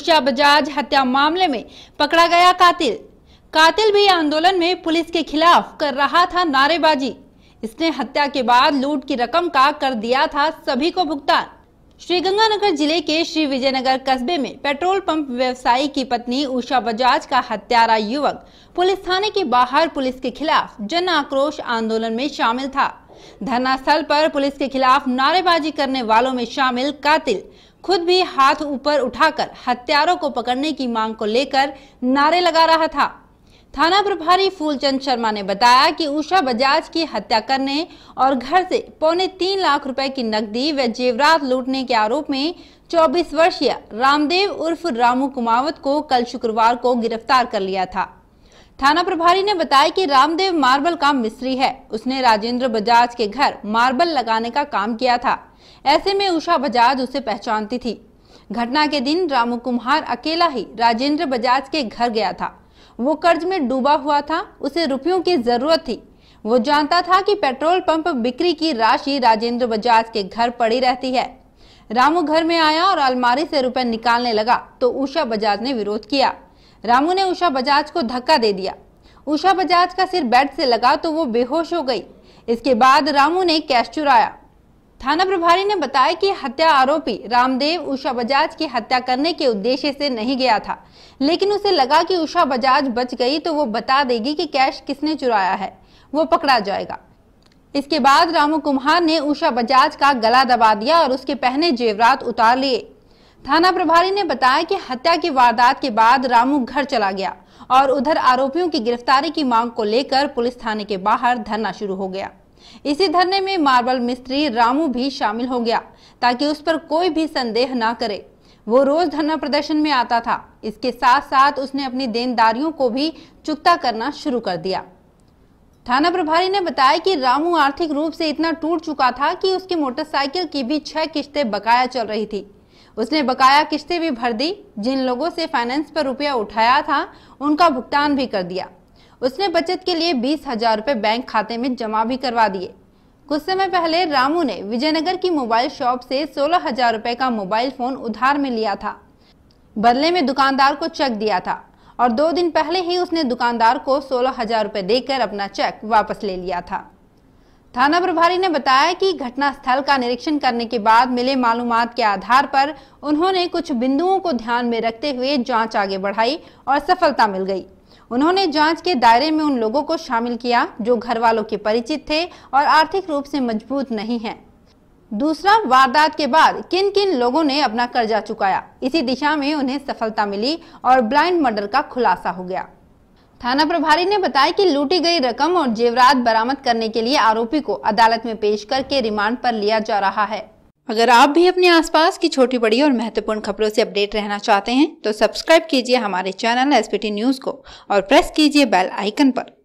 उषा बजाज हत्या मामले में पकड़ा गया कातिल कातिल भी आंदोलन में पुलिस के खिलाफ कर रहा था नारेबाजी इसने हत्या के बाद लूट की रकम का कर दिया था सभी को भुगतान श्रीगंगानगर जिले के श्री विजयनगर कस्बे में पेट्रोल पंप व्यवसायी की पत्नी उषा बजाज का हत्यारा युवक पुलिस थाने के बाहर पुलिस के खिलाफ जन आक्रोश आंदोलन में शामिल था धरना स्थल पर पुलिस के खिलाफ नारेबाजी करने वालों में शामिल कातिल खुद भी हाथ ऊपर उठाकर हत्यारों को पकड़ने की मांग को लेकर नारे लगा रहा था थाना प्रभारी फूलचंद शर्मा ने बताया कि उषा बजाज की हत्या करने और घर से पौने तीन लाख रुपए की नकदी व जेवरात लूटने के आरोप में 24 वर्षीय रामदेव उर्फ रामू कुमावत को कल शुक्रवार को गिरफ्तार कर लिया था थाना प्रभारी ने बताया कि रामदेव मार्बल का मिस्त्री है उसने राजेंद्र बजाज के घर मार्बल लगाने का काम किया था ऐसे में उषा बजाज उसे पहचानती थी घटना के दिन रामू कुम्हार अकेला ही राजेंद्र बजाज के घर गया था वो कर्ज में डूबा हुआ था उसे रुपयों की जरूरत थी वो जानता था कि पेट्रोल पंप बिक्री की राशि राजेंद्र बजाज के घर पड़ी रहती है रामू घर में आया और अलमारी से रुपए निकालने लगा तो उषा बजाज ने विरोध किया रामू ने उषा बजाज को धक्का दे दिया उषा बजाज का सिर बेड से लगा तो वो बेहोश हो गई इसके बाद रामू ने कैश चुराया थाना प्रभारी ने बताया कि हत्या आरोपी रामदेव उषा बजाज की हत्या करने के उद्देश्य से नहीं गया था लेकिन उसे लगा कि उषा बजाज बच गई तो वो बता देगी कि कैश किसने चुराया है वो पकड़ा जाएगा इसके बाद रामू कुम्हार ने उषा बजाज का गला दबा दिया और उसके पहने जेवरात उतार लिए थाना प्रभारी ने बताया कि हत्या की वारदात के बाद रामू घर चला गया और उधर आरोपियों की गिरफ्तारी की मांग को लेकर पुलिस थाने के बाहर धरना शुरू हो गया इसी धरने में मार्बल मिस्त्री रामू भी शामिल हो गया ताकि उस पर कोई भी संदेह ना करे वो रोज धरना प्रदर्शन में आता था इसके साथ साथ उसने अपनी देनदारियों को भी चुकता करना शुरू कर दिया थाना प्रभारी ने बताया कि रामू आर्थिक रूप से इतना टूट चुका था कि उसकी मोटरसाइकिल की भी छह किश्तें बकाया चल रही थी उसने बकाया किश्तें भी भर दी जिन लोगों से फाइनेंस पर रुपया उठाया था उनका भुगतान भी कर दिया उसने बचत के लिए बीस हजार रुपये बैंक खाते में जमा भी करवा दिए कुछ समय पहले रामू ने विजयनगर की मोबाइल शॉप से सोलह हजार रुपये का मोबाइल फोन उधार में लिया था बदले में दुकानदार को चेक दिया था और दो दिन पहले ही उसने दुकानदार को सोलह हजार रुपये देकर अपना चेक वापस ले लिया था थाना प्रभारी ने बताया कि स्थल का निरीक्षण करने के बाद मिले मालूम के आधार पर उन्होंने कुछ बिंदुओं को ध्यान में रखते हुए जांच आगे बढ़ाई और सफलता मिल गई उन्होंने जांच के दायरे में उन लोगों को शामिल किया जो घर वालों के परिचित थे और आर्थिक रूप से मजबूत नहीं है दूसरा वारदात के बाद किन किन लोगों ने अपना कर्जा चुकाया इसी दिशा में उन्हें सफलता मिली और ब्लाइंड मर्डर का खुलासा हो गया थाना प्रभारी ने बताया कि लूटी गई रकम और जेवरात बरामद करने के लिए आरोपी को अदालत में पेश करके रिमांड पर लिया जा रहा है अगर आप भी अपने आसपास की छोटी बड़ी और महत्वपूर्ण खबरों से अपडेट रहना चाहते हैं तो सब्सक्राइब कीजिए हमारे चैनल एस न्यूज को और प्रेस कीजिए बेल आइकन आरोप